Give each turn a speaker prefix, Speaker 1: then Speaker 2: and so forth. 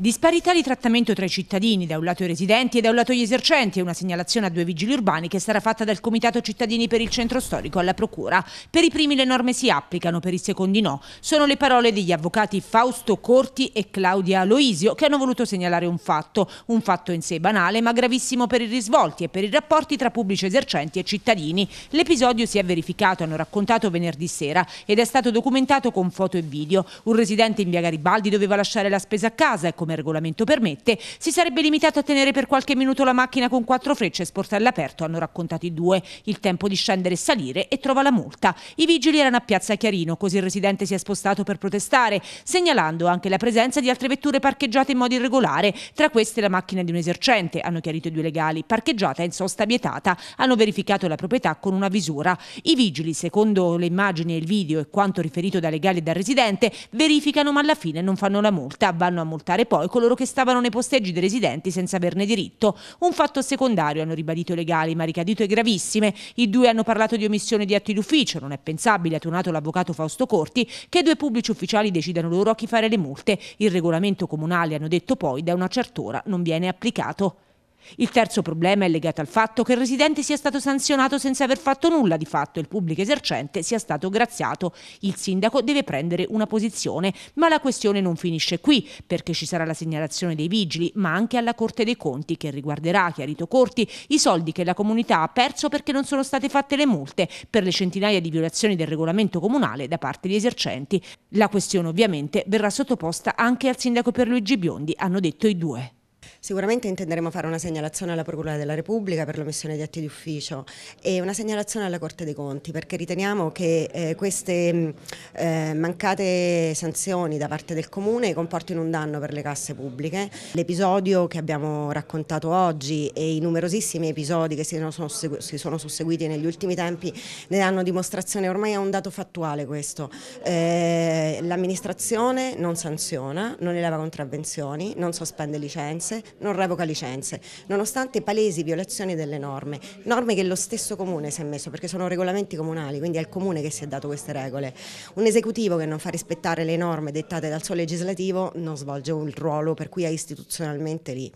Speaker 1: Disparità di trattamento tra i cittadini, da un lato i residenti e da un lato gli esercenti, è una segnalazione a due vigili urbani che sarà fatta dal Comitato Cittadini per il Centro Storico alla Procura. Per i primi le norme si applicano, per i secondi no. Sono le parole degli avvocati Fausto Corti e Claudia Aloisio che hanno voluto segnalare un fatto, un fatto in sé banale ma gravissimo per i risvolti e per i rapporti tra pubblici esercenti e cittadini. L'episodio si è verificato, hanno raccontato venerdì sera, ed è stato documentato con foto e video. Un residente in via Garibaldi doveva lasciare la spesa a casa e come regolamento permette, si sarebbe limitato a tenere per qualche minuto la macchina con quattro frecce e sportello aperto, hanno raccontato i due. Il tempo di scendere e salire e trova la multa. I vigili erano a Piazza Chiarino, così il residente si è spostato per protestare, segnalando anche la presenza di altre vetture parcheggiate in modo irregolare, tra queste la macchina di un esercente, hanno chiarito i due legali, parcheggiata in sosta vietata, hanno verificato la proprietà con una visura. I vigili, secondo le immagini e il video e quanto riferito da legali e dal residente, verificano ma alla fine non fanno la multa, vanno a multare poi poi coloro che stavano nei posteggi dei residenti senza averne diritto. Un fatto secondario, hanno ribadito i legali, ma ricadute gravissime. I due hanno parlato di omissione di atti d'ufficio. Non è pensabile, ha tonato l'avvocato Fausto Corti, che due pubblici ufficiali decidano loro a chi fare le multe. Il regolamento comunale, hanno detto poi, da una certa ora non viene applicato. Il terzo problema è legato al fatto che il residente sia stato sanzionato senza aver fatto nulla di fatto e il pubblico esercente sia stato graziato. Il sindaco deve prendere una posizione, ma la questione non finisce qui, perché ci sarà la segnalazione dei vigili, ma anche alla Corte dei Conti, che riguarderà, chiarito Corti, i soldi che la comunità ha perso perché non sono state fatte le multe per le centinaia di violazioni del regolamento comunale da parte di esercenti. La questione ovviamente verrà sottoposta anche al sindaco per Luigi Biondi, hanno detto i due.
Speaker 2: Sicuramente intenderemo fare una segnalazione alla Procura della Repubblica per l'omissione di atti d'ufficio e una segnalazione alla Corte dei Conti perché riteniamo che eh, queste mm, eh, mancate sanzioni da parte del Comune comportino un danno per le casse pubbliche. L'episodio che abbiamo raccontato oggi e i numerosissimi episodi che si sono, si sono susseguiti negli ultimi tempi ne danno dimostrazione, ormai è un dato fattuale questo. Eh, L'amministrazione non sanziona, non eleva contravvenzioni, non sospende licenze, non revoca licenze, nonostante palesi violazioni delle norme, norme che lo stesso comune si è messo perché sono regolamenti comunali, quindi è il comune che si è dato queste regole. Un esecutivo che non fa rispettare le norme dettate dal suo legislativo non svolge un ruolo per cui è istituzionalmente lì.